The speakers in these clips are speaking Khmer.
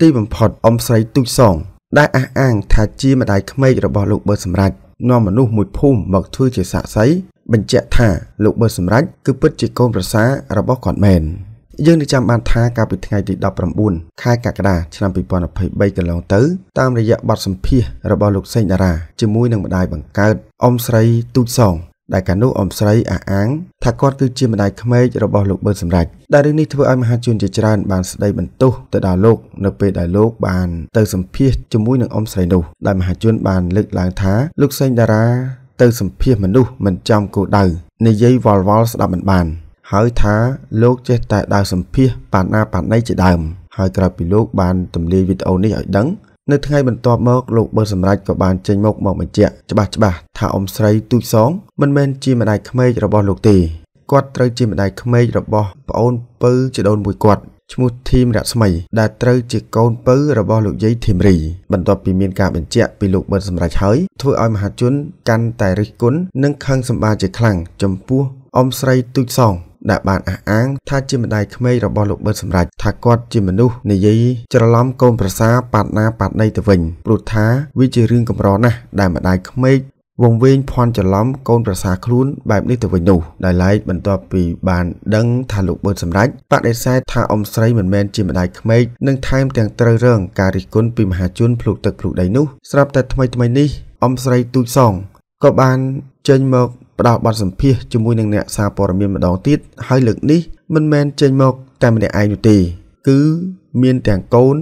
ទីបំផុតអ៊ំស្រីទូចសងដែលអះអាងថាជាម្ដាយក្មេករបស់លោកបើសម្រេចនាំមនុស្សមួយភូមិមកធ្វើជាសាក្សីបញ្ជាក់ថាលោកបើសម្រេចគឺពិតជាកូនប្រសារបស់គាត់មែនយើងនឹងចាំបានថាកាលពីថ្ងៃទី19ខែកក្កដាឆ្នាំ2023កន្លងទៅតាមរយៈបទសម្ភាសរបស់លោកសេងតារាជាមួយនឹងម្ដាយបង្កើតអ៊ំស្រីទូចសងដែលកាលនោះអ៊ំស្រីអះអាងថាគាត់គឺជាម្ដាយក្មេករបស់លោកប៊ឺសម្រេចដែលរឿងនេះធ្វើឲ្យមហាជនជាច្រើនបានស្ដីបន្ទោសទៅដល់លោកនៅពេលដែលលោកបានទៅសម្ភាសជាមួយនឹងអ៊ំស្រីនោះដែលមហាជនបានលើកឡើងថា លោកសេងតារាទៅសម្ភាសមនុស្សមិនចំគោលដៅនិយាយវល់វល់ស្ដាប់មិនបាន ហើយថា លោកចេះតែដើរសម្ភាសប៉ាណាប៉ាណៃជាដើមហើយក្រោយពីលោកបានទម្លាយវីដេអូនេះឲ្យដឹងនៅថ្ងៃបន្ទាប់មកលោកបើសម្រេចក៏បានចេញមុខមកបញ្ជាក់ច្បាស់ច្បាស់ថាអ៊ំស្រីទូចសងមិនមែនជាម្ដាយក្មេករបស់លោកទេគាត់ត្រូវជាម្ដាយក្មេករបស់ប្អូនពៅជាដូនមួយគាត់ឈ្មោះធីមរស្មីដែលត្រូវជាកូនពៅរបស់លោកយាយធីមរីបន្ទាប់ពីមានការបញ្ជាក់ពីលោកបិទសម្រេចហើយធ្វើឲ្យមហាជនកាន់តែរិះគន់និងខឹងសម្បាជាខ្លាំងចំពោះអ៊ំស្រីទូចសងដែលបានអះអាងថាជាម្ដាយក្មេករបស់លោកប៊ឺតសម្រាប់ថាគាត់ជាមនុស្សនិយាយច្រឡំកូនប្រសាប៉ាតណាប៉ាតនៃទៅវិញព្រោះថាវាជារឿងកម្រណាស់ដែលម្ដាយក្មេកវងវែងភ័ន្តច្រឡំកូនប្រសាខ្លួនបែបនេះទៅវិញនោះដែលឡែកបន្ទាប់ពីបានដឹងថាលោកបឺតសម្រេចបដិសេធថាអ៊ំស្រីមិនមែនជាម្ដាយក្មេកនិងថែមទាំងត្រូវរងការរិះគន់ពីមហាជនភ្លុកទឹកភ្លុកដីនោះស្រាប់តែថ្មីថ្មីនេះអ៊ំស្រីទូចសងក៏បានចេញមកផ្ដល់បទសម្ភាសជាមួយនឹងអ្នកសារព័ត៌មានម្ដងទៀតហើយលើកនេះមិនមែនចេញមកតែម្នាក់ឯងនោះទេគឺមានទាំងកូន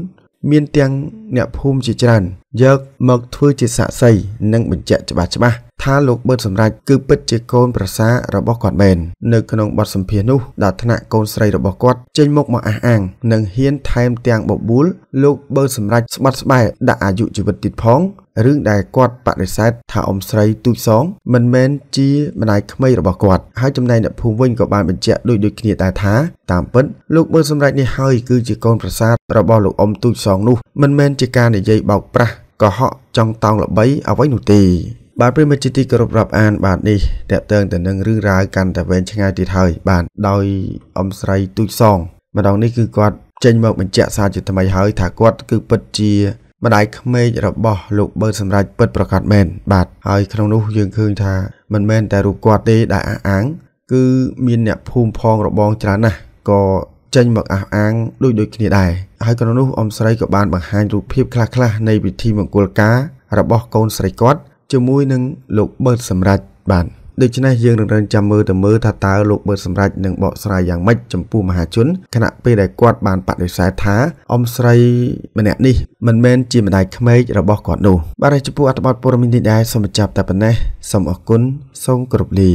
មានទាំងអ្នកភូមិជាច្រើនយកមកធ្វើជាសាក្សីនិងបញ្ជាក់ច្បាស់ច្បាស់ថាលោកបឺតសម្រេចគឺពិតជាកូនប្រសារបស់គាត់មែននៅក្នុងបទសម្ភាសនោះដល់ថ្នាក់កូនស្រីរបស់គាត់ចេញមុខមកអះអាងនិងហ៊ានថែមទាំងបបួលលោកបឺតសម្រេចស្បាត់ស្បែដាក់អាយុជីវិតទៀតផងរឿងដែលគាត់បដិសេធថាអ៊ំស្រីទូចសង មិនមែនជាម្ដាយក្មីរបស់គាត់ហើយចំណែកអ្នកភូមិវិញក៏បានបញ្ជាក់ដូចដូចគ្នាដែរថាតាមពិតលោកមើលសម្រេចនេះហើយគឺជាកូនប្រាសាទរបស់លោកអ៊ំទូចសងនោះមិនមែនជាការនិយាយបោកប្រាស់កុហកចង់តោងល្បីអ្វីនោះទេ បាទប្រិមិត្តជាទីគោរពរាប់អាន បាទនេះតកតើងទៅនឹងរឿងរ៉ាវកាន់តែវែងឆ្ងាយទៀតហើយបាទដោយអ៊ំស្រីទូចសងម្ដងនេះគឺគាត់ចេញមកបញ្ជាក់សារជាថ្មីហើយ ថាគាត់គឺពិតជាម្ដាយក្មេករបស់លោកបើសម្រាប់ពិតប្រកាសមែនបាទហើយក្នុងនោះ យើងឃើញថាមិនមែនតែរូបគាត់ទេដែលអះអាង គឺ មានអ្នកភូមិផងរបងច្រើនណាស់ក៏ចេញមកអះអាងដូចដូចគ្នាដែរហើយក្នុងនោះអ៊ំស្រីក៏បានបង្ហាញរូបភាពខ្លះៗនៃពិធីមង្គលការរបស់កូនស្រីគាត់ជាមួយនឹងលោកបើសម្រាប់បាទដូច្នេះយើងនឹងរងចាំមើលទៅមើលថាតើលោកបឺតសម្រេចនឹងបកស្រាយយ៉ាងម៉េចចំពោះមហាជនខណៈពេលដែលគាត់បានបដិសេធថាអ៊ំស្រីម្នាក់នេះមិនមែនជាម្ដាយក្មេករបស់គាត់នោះបាទចំពោះអត្ថបទព័ត៌មាននេះដែរសូមបញ្ចប់តែប៉ុណ្ណេះសូមអរគុណសូមគោរពលា